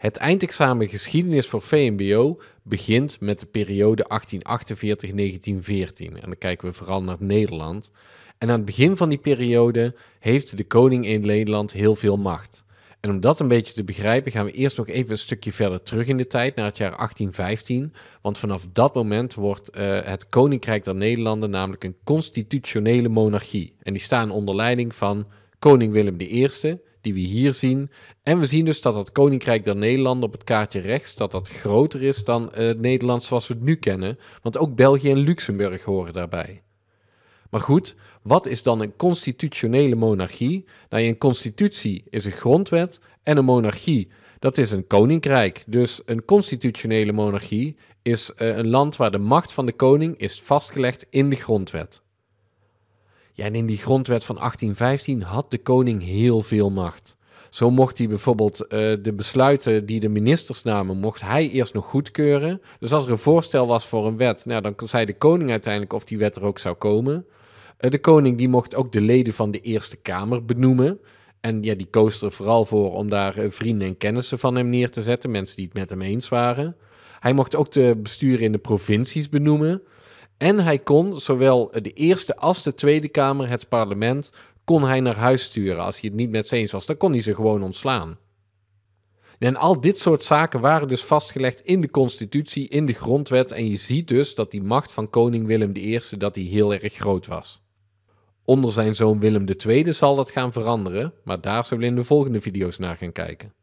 Het eindexamen geschiedenis voor VMBO begint met de periode 1848-1914. En dan kijken we vooral naar Nederland. En aan het begin van die periode heeft de koning in Nederland heel veel macht. En om dat een beetje te begrijpen, gaan we eerst nog even een stukje verder terug in de tijd, naar het jaar 1815. Want vanaf dat moment wordt eh, het Koninkrijk der Nederlanden namelijk een constitutionele monarchie. En die staan onder leiding van koning Willem I die we hier zien. En we zien dus dat het Koninkrijk der Nederlanden op het kaartje rechts, dat dat groter is dan eh, het Nederland zoals we het nu kennen. Want ook België en Luxemburg horen daarbij. Maar goed, wat is dan een constitutionele monarchie? Nou, een constitutie is een grondwet en een monarchie, dat is een koninkrijk. Dus een constitutionele monarchie is eh, een land waar de macht van de koning is vastgelegd in de grondwet. Ja, en in die grondwet van 1815 had de koning heel veel macht. Zo mocht hij bijvoorbeeld eh, de besluiten die de ministers namen, mocht hij eerst nog goedkeuren. Dus als er een voorstel was voor een wet, nou, dan zei de koning uiteindelijk of die wet er ook zou komen. Eh, de koning die mocht ook de leden van de Eerste Kamer benoemen. En ja, die koos er vooral voor om daar eh, vrienden en kennissen van hem neer te zetten, mensen die het met hem eens waren. Hij mocht ook de besturen in de provincies benoemen. En hij kon zowel de Eerste als de Tweede Kamer, het parlement, kon hij naar huis sturen. Als hij het niet met ze eens was, dan kon hij ze gewoon ontslaan. En al dit soort zaken waren dus vastgelegd in de constitutie, in de grondwet. En je ziet dus dat die macht van koning Willem I dat die heel erg groot was. Onder zijn zoon Willem II zal dat gaan veranderen, maar daar zullen we in de volgende video's naar gaan kijken.